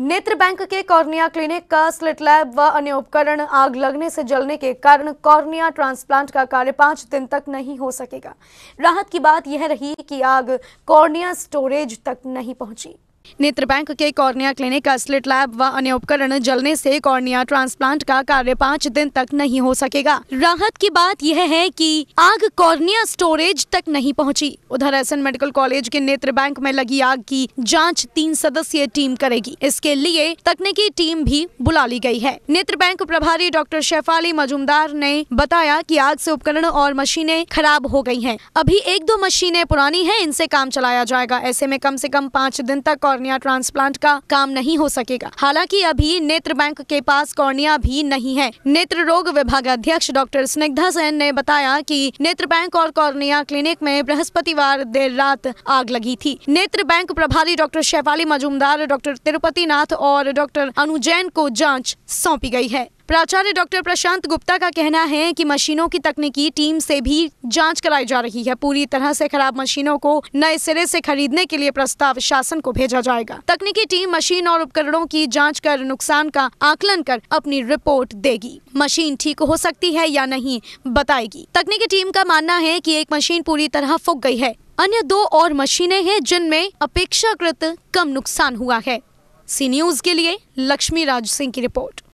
नेत्र बैंक के cornea clinic का स्लिट लैब व अन्य उपकरण आग लगने से जलने के कारण कॉर्निया ट्रांसप्लांट का कार्य पांच दिन तक नहीं हो सकेगा राहत की बात यह रही कि आग कॉर्निया स्टोरेज तक नहीं पहुंची नेत्र बैंक के कॉर्निया क्लिनिक का स्लिट लैब व अन्य उपकरण जलने से कॉर्निया ट्रांसप्लांट का कार्य पाँच दिन तक नहीं हो सकेगा राहत की बात यह है कि आग कॉर्निया स्टोरेज तक नहीं पहुंची। उधर एसन मेडिकल कॉलेज के नेत्र बैंक में लगी आग की जांच तीन सदस्यीय टीम करेगी इसके लिए तकनीकी टीम भी बुला ली गयी है नेत्र बैंक प्रभारी डॉक्टर शेफाली मजुमदार ने बताया की आग ऐसी उपकरण और मशीने खराब हो गयी है अभी एक दो मशीने पुरानी है इनसे काम चलाया जाएगा ऐसे में कम ऐसी कम पाँच दिन तक और कॉर्निया ट्रांसप्लांट का काम नहीं हो सकेगा हालांकि अभी नेत्र बैंक के पास कॉर्निया भी नहीं है नेत्र रोग विभाग अध्यक्ष डॉक्टर स्निग्धा सेन ने बताया कि नेत्र बैंक और कॉर्निया क्लिनिक में बृहस्पतिवार देर रात आग लगी थी नेत्र बैंक प्रभारी डॉक्टर शेफाली मजूमदार डॉक्टर तिरुपति नाथ और डॉक्टर अनुजैन को जाँच सौंपी गयी है प्राचार्य डॉक्टर प्रशांत गुप्ता का कहना है कि मशीनों की तकनीकी टीम से भी जांच कराई जा रही है पूरी तरह से खराब मशीनों को नए सिरे से खरीदने के लिए प्रस्ताव शासन को भेजा जाएगा तकनीकी टीम मशीन और उपकरणों की जांच कर नुकसान का आकलन कर अपनी रिपोर्ट देगी मशीन ठीक हो सकती है या नहीं बताएगी तकनीकी टीम का मानना है की एक मशीन पूरी तरह फुक गयी है अन्य दो और मशीने हैं जिनमें अपेक्षाकृत कम नुकसान हुआ है सी न्यूज के लिए लक्ष्मी राज सिंह की रिपोर्ट